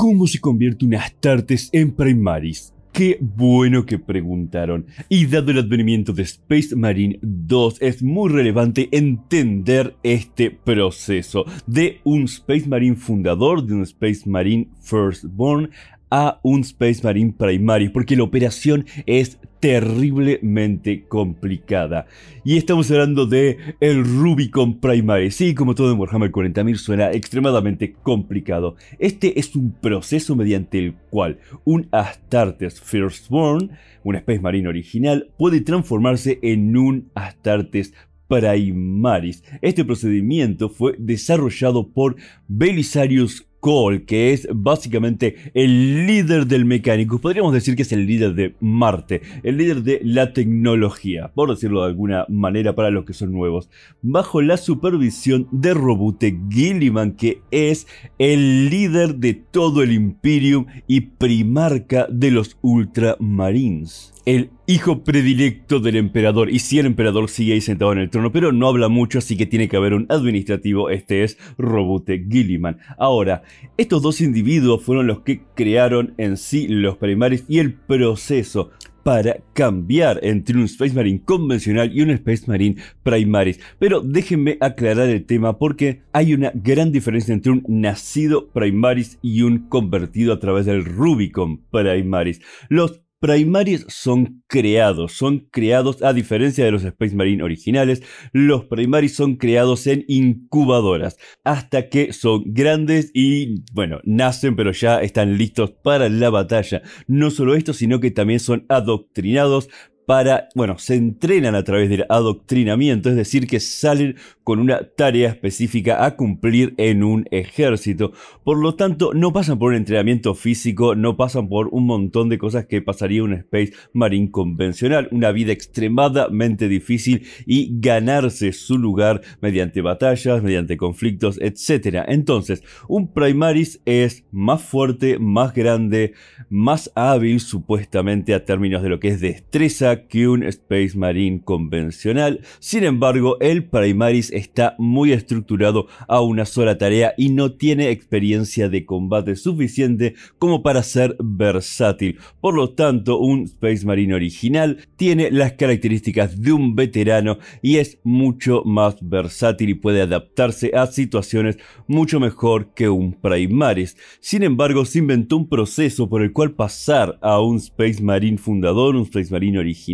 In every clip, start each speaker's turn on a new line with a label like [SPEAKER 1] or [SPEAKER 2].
[SPEAKER 1] ¿Cómo se convierte unas tartes en Primaris? Qué bueno que preguntaron. Y dado el advenimiento de Space Marine 2, es muy relevante entender este proceso de un Space Marine fundador, de un Space Marine Firstborn, a un Space Marine Primaris, porque la operación es terriblemente complicada. Y estamos hablando de el Rubicon Primaris. Y como todo en Warhammer 40.000 suena extremadamente complicado. Este es un proceso mediante el cual un Astartes Firstborn, un Space Marine original, puede transformarse en un Astartes Primaris. Este procedimiento fue desarrollado por Belisarius Cole, que es básicamente el líder del mecánico, Podríamos decir que es el líder de Marte, el líder de la tecnología, por decirlo de alguna manera para los que son nuevos. Bajo la supervisión de Robute Gilliman, que es el líder de todo el Imperium y primarca de los Ultramarines el hijo predilecto del emperador. Y si el emperador sigue ahí sentado en el trono, pero no habla mucho, así que tiene que haber un administrativo. Este es Robute Gilliman. Ahora, estos dos individuos fueron los que crearon en sí los Primaris. y el proceso para cambiar entre un Space Marine convencional y un Space Marine Primaris. Pero déjenme aclarar el tema porque hay una gran diferencia entre un nacido Primaris y un convertido a través del Rubicon Primaris. Los primaries son creados, son creados, a diferencia de los Space Marine originales, los primaries son creados en incubadoras, hasta que son grandes y, bueno, nacen pero ya están listos para la batalla. No solo esto, sino que también son adoctrinados para, bueno, se entrenan a través del adoctrinamiento, es decir, que salen con una tarea específica a cumplir en un ejército. Por lo tanto, no pasan por un entrenamiento físico, no pasan por un montón de cosas que pasaría un Space Marine convencional, una vida extremadamente difícil y ganarse su lugar mediante batallas, mediante conflictos, etc. Entonces, un Primaris es más fuerte, más grande, más hábil supuestamente a términos de lo que es destreza, que un Space Marine convencional. Sin embargo, el Primaris está muy estructurado a una sola tarea y no tiene experiencia de combate suficiente como para ser versátil. Por lo tanto, un Space Marine original tiene las características de un veterano y es mucho más versátil y puede adaptarse a situaciones mucho mejor que un Primaris. Sin embargo, se inventó un proceso por el cual pasar a un Space Marine fundador, un Space Marine original,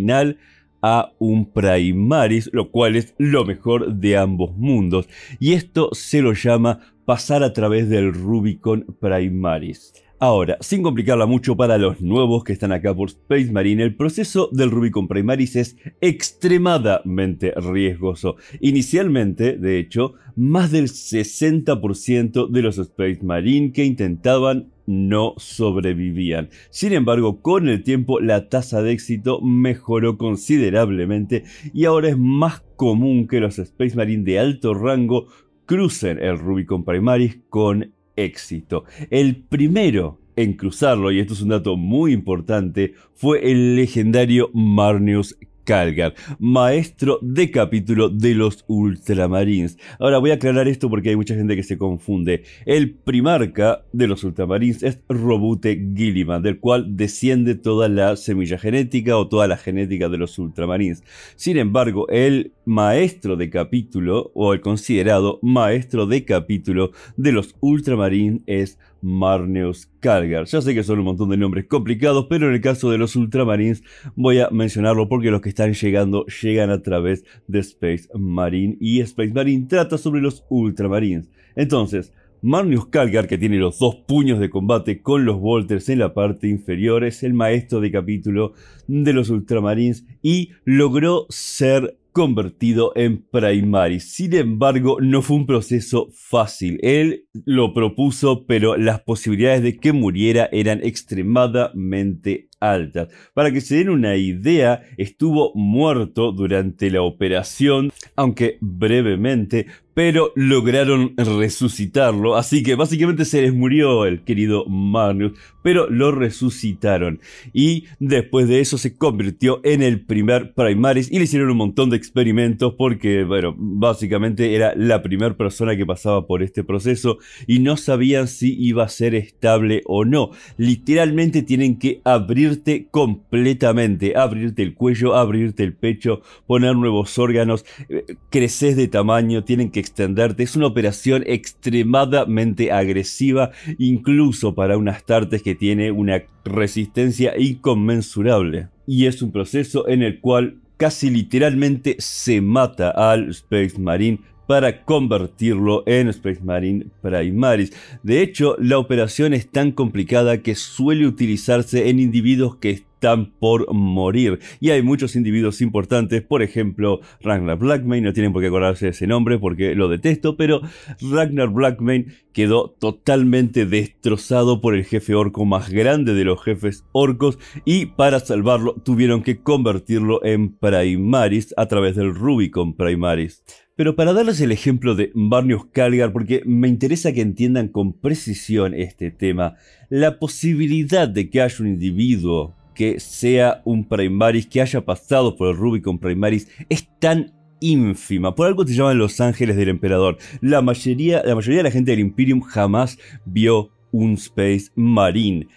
[SPEAKER 1] a un Primaris, lo cual es lo mejor de ambos mundos. Y esto se lo llama pasar a través del Rubicon Primaris. Ahora, sin complicarla mucho para los nuevos que están acá por Space Marine, el proceso del Rubicon Primaris es extremadamente riesgoso. Inicialmente, de hecho, más del 60% de los Space Marine que intentaban no sobrevivían. Sin embargo, con el tiempo la tasa de éxito mejoró considerablemente y ahora es más común que los Space Marine de alto rango crucen el Rubicon Primaris con éxito. El primero en cruzarlo, y esto es un dato muy importante, fue el legendario Marnius Calgar, maestro de capítulo de los Ultramarines. Ahora voy a aclarar esto porque hay mucha gente que se confunde. El primarca de los Ultramarines es Robute Gilliman, del cual desciende toda la semilla genética o toda la genética de los Ultramarines. Sin embargo, el maestro de capítulo o el considerado maestro de capítulo de los Ultramarines es Marneus Calgar. Ya sé que son un montón de nombres complicados, pero en el caso de los Ultramarines voy a mencionarlo porque los que están llegando llegan a través de Space Marine y Space Marine trata sobre los Ultramarines. Entonces, Marnius Calgar, que tiene los dos puños de combate con los Volters en la parte inferior, es el maestro de capítulo de los Ultramarines y logró ser convertido en Primary. Sin embargo, no fue un proceso fácil. Él lo propuso, pero las posibilidades de que muriera eran extremadamente altas. Para que se den una idea, estuvo muerto durante la operación, aunque brevemente, pero lograron resucitarlo, así que básicamente se les murió el querido Magnus, pero lo resucitaron. Y después de eso se convirtió en el primer Primaris y le hicieron un montón de experimentos porque, bueno, básicamente era la primera persona que pasaba por este proceso y no sabían si iba a ser estable o no. Literalmente tienen que abrir completamente, abrirte el cuello, abrirte el pecho, poner nuevos órganos, eh, creces de tamaño, tienen que extenderte. Es una operación extremadamente agresiva, incluso para unas tartes que tiene una resistencia inconmensurable. Y es un proceso en el cual casi literalmente se mata al Space Marine para convertirlo en Space Marine Primaris. De hecho, la operación es tan complicada que suele utilizarse en individuos que están por morir. Y hay muchos individuos importantes, por ejemplo, Ragnar Blackmane, no tienen por qué acordarse de ese nombre porque lo detesto, pero Ragnar Blackmane quedó totalmente destrozado por el jefe orco más grande de los jefes orcos y para salvarlo tuvieron que convertirlo en Primaris a través del Rubicon Primaris. Pero para darles el ejemplo de Barnius Calgar, porque me interesa que entiendan con precisión este tema, la posibilidad de que haya un individuo que sea un primaris, que haya pasado por el Rubicon primaris, es tan ínfima. Por algo se llaman los ángeles del emperador. La mayoría, la mayoría de la gente del Imperium jamás vio un Space Marine.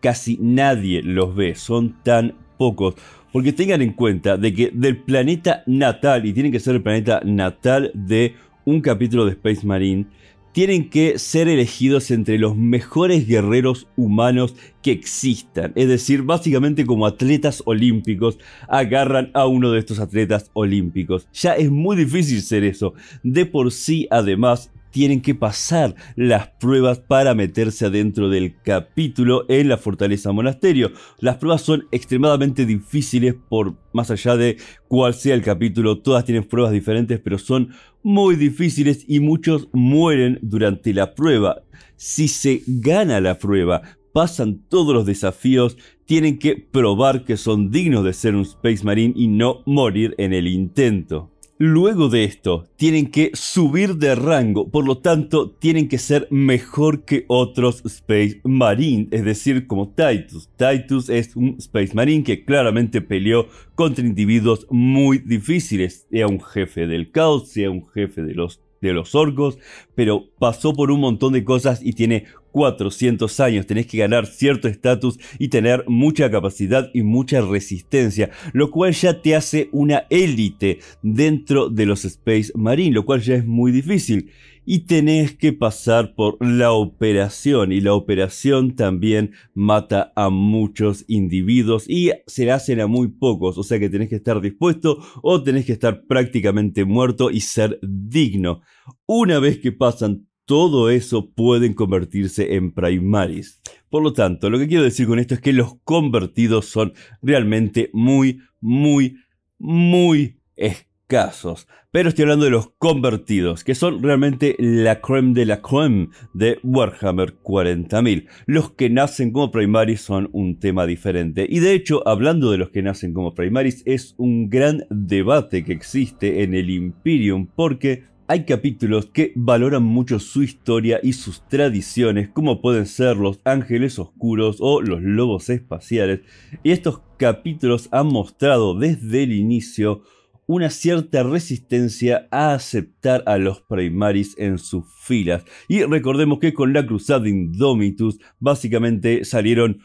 [SPEAKER 1] Casi nadie los ve, son tan pocos. Porque tengan en cuenta de que del planeta natal, y tienen que ser el planeta natal de un capítulo de Space Marine, tienen que ser elegidos entre los mejores guerreros humanos que existan. Es decir, básicamente como atletas olímpicos, agarran a uno de estos atletas olímpicos. Ya es muy difícil ser eso. De por sí, además, tienen que pasar las pruebas para meterse adentro del capítulo en la fortaleza monasterio. Las pruebas son extremadamente difíciles por más allá de cuál sea el capítulo, todas tienen pruebas diferentes, pero son muy difíciles y muchos mueren durante la prueba. Si se gana la prueba, pasan todos los desafíos, tienen que probar que son dignos de ser un Space Marine y no morir en el intento. Luego de esto, tienen que subir de rango, por lo tanto, tienen que ser mejor que otros Space Marines. es decir, como Titus. Titus es un Space Marine que claramente peleó contra individuos muy difíciles, sea un jefe del caos, sea un jefe de los de los orcos, pero pasó por un montón de cosas y tiene 400 años. Tenés que ganar cierto estatus y tener mucha capacidad y mucha resistencia, lo cual ya te hace una élite dentro de los Space Marine, lo cual ya es muy difícil. Y tenés que pasar por la operación y la operación también mata a muchos individuos y se hacen a muy pocos, o sea que tenés que estar dispuesto o tenés que estar prácticamente muerto y ser digno. Una vez que pasan todo eso pueden convertirse en Primaris. Por lo tanto, lo que quiero decir con esto es que los convertidos son realmente muy, muy, muy escasos. Pero estoy hablando de los convertidos, que son realmente la creme de la creme de Warhammer 40.000. Los que nacen como Primaris son un tema diferente. Y de hecho, hablando de los que nacen como Primaris, es un gran debate que existe en el Imperium, porque hay capítulos que valoran mucho su historia y sus tradiciones, como pueden ser los ángeles oscuros o los lobos espaciales, y estos capítulos han mostrado desde el inicio una cierta resistencia a aceptar a los primaris en sus filas. Y recordemos que con la Cruzada Indomitus básicamente salieron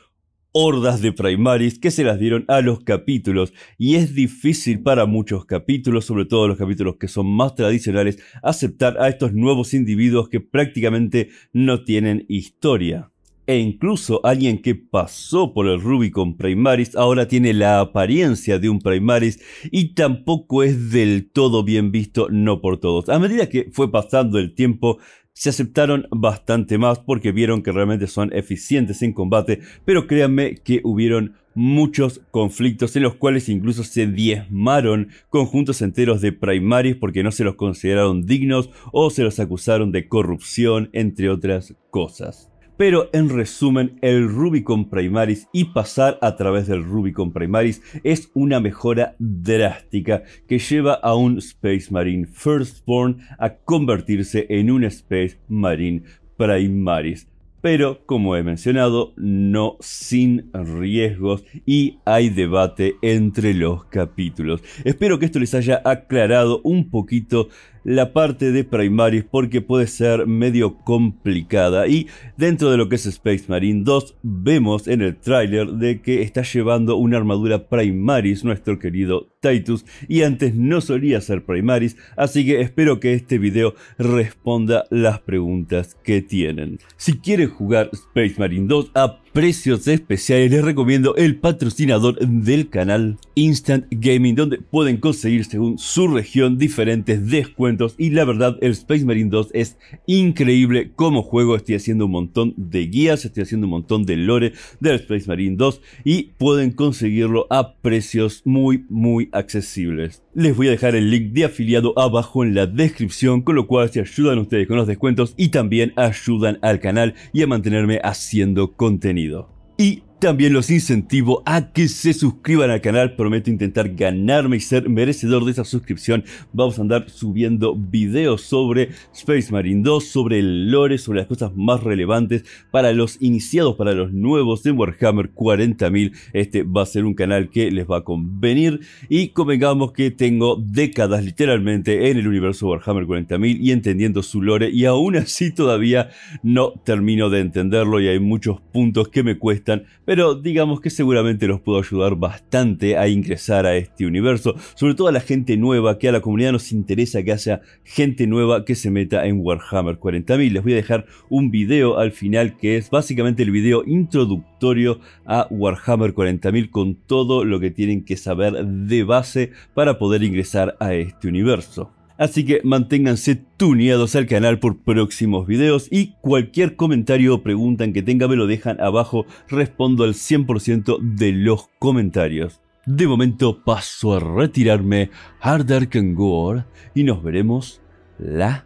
[SPEAKER 1] hordas de Primaris que se las dieron a los capítulos y es difícil para muchos capítulos, sobre todo los capítulos que son más tradicionales, aceptar a estos nuevos individuos que prácticamente no tienen historia. E incluso alguien que pasó por el Rubicon Primaris ahora tiene la apariencia de un Primaris y tampoco es del todo bien visto, no por todos. A medida que fue pasando el tiempo, se aceptaron bastante más porque vieron que realmente son eficientes en combate, pero créanme que hubieron muchos conflictos en los cuales incluso se diezmaron conjuntos enteros de primaris porque no se los consideraron dignos o se los acusaron de corrupción, entre otras cosas. Pero en resumen, el Rubicon Primaris y pasar a través del Rubicon Primaris es una mejora drástica que lleva a un Space Marine Firstborn a convertirse en un Space Marine Primaris pero como he mencionado, no sin riesgos y hay debate entre los capítulos. Espero que esto les haya aclarado un poquito la parte de Primaris porque puede ser medio complicada y dentro de lo que es Space Marine 2 vemos en el tráiler de que está llevando una armadura Primaris nuestro querido Titus y antes no solía ser Primaris así que espero que este video responda las preguntas que tienen. Si quieren jugar Space Marine 2 a precios especiales les recomiendo el patrocinador del canal Instant Gaming donde pueden conseguir según su región diferentes descuentos y la verdad el Space Marine 2 es increíble como juego, estoy haciendo un montón de guías, estoy haciendo un montón de lore del Space Marine 2 y pueden conseguirlo a precios muy muy accesibles. Les voy a dejar el link de afiliado abajo en la descripción, con lo cual se ayudan ustedes con los descuentos y también ayudan al canal y a mantenerme haciendo contenido. Y también los incentivo a que se suscriban al canal. Prometo intentar ganarme y ser merecedor de esa suscripción. Vamos a andar subiendo videos sobre Space Marine 2, sobre el lore, sobre las cosas más relevantes para los iniciados, para los nuevos de Warhammer 40.000. Este va a ser un canal que les va a convenir. Y convengamos que tengo décadas literalmente en el universo Warhammer 40.000 y entendiendo su lore. Y aún así todavía no termino de entenderlo y hay muchos puntos que me cuestan pero digamos que seguramente los puedo ayudar bastante a ingresar a este universo, sobre todo a la gente nueva, que a la comunidad nos interesa que haya gente nueva que se meta en Warhammer 40.000. Les voy a dejar un video al final que es básicamente el video introductorio a Warhammer 40.000 con todo lo que tienen que saber de base para poder ingresar a este universo. Así que manténganse tuneados al canal por próximos videos y cualquier comentario o pregunta que tenga me lo dejan abajo, respondo al 100% de los comentarios. De momento paso a retirarme, Harder Can Gore y nos veremos la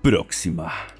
[SPEAKER 1] próxima.